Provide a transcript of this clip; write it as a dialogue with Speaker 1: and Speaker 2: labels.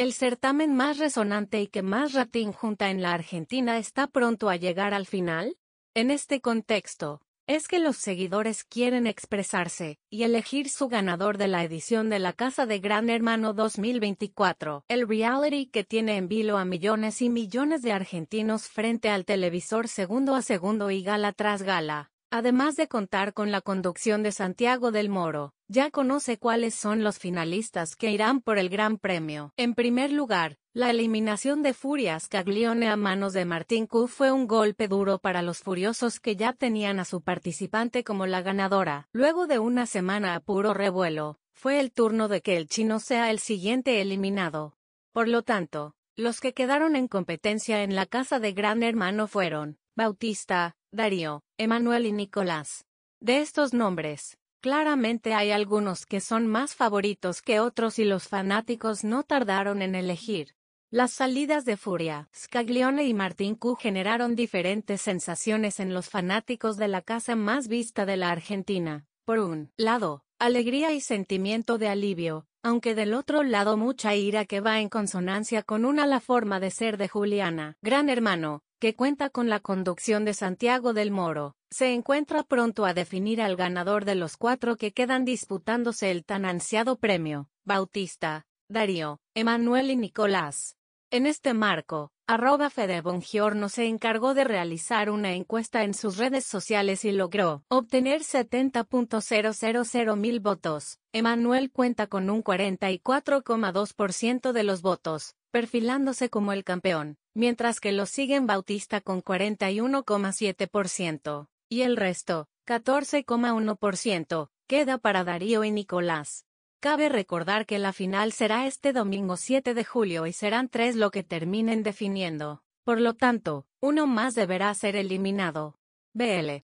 Speaker 1: El certamen más resonante y que más ratín junta en la Argentina está pronto a llegar al final. En este contexto, es que los seguidores quieren expresarse y elegir su ganador de la edición de la Casa de Gran Hermano 2024, el reality que tiene en vilo a millones y millones de argentinos frente al televisor segundo a segundo y gala tras gala. Además de contar con la conducción de Santiago del Moro, ya conoce cuáles son los finalistas que irán por el Gran Premio. En primer lugar, la eliminación de Furias Caglione a manos de Martín Q fue un golpe duro para los furiosos que ya tenían a su participante como la ganadora. Luego de una semana a puro revuelo, fue el turno de que el chino sea el siguiente eliminado. Por lo tanto, los que quedaron en competencia en la casa de Gran Hermano fueron Bautista, Darío, Emanuel y Nicolás. De estos nombres, claramente hay algunos que son más favoritos que otros y los fanáticos no tardaron en elegir. Las salidas de Furia, Scaglione y Martín Q generaron diferentes sensaciones en los fanáticos de la casa más vista de la Argentina. Por un lado, alegría y sentimiento de alivio, aunque del otro lado mucha ira que va en consonancia con una la forma de ser de Juliana, gran hermano, que cuenta con la conducción de Santiago del Moro, se encuentra pronto a definir al ganador de los cuatro que quedan disputándose el tan ansiado premio, Bautista, Darío, Emanuel y Nicolás. En este marco, arroba no se encargó de realizar una encuesta en sus redes sociales y logró obtener 70.000 mil votos. Emanuel cuenta con un 44,2% de los votos, perfilándose como el campeón, mientras que lo siguen Bautista con 41,7%, y el resto, 14,1%, queda para Darío y Nicolás. Cabe recordar que la final será este domingo 7 de julio y serán tres lo que terminen definiendo. Por lo tanto, uno más deberá ser eliminado. BL.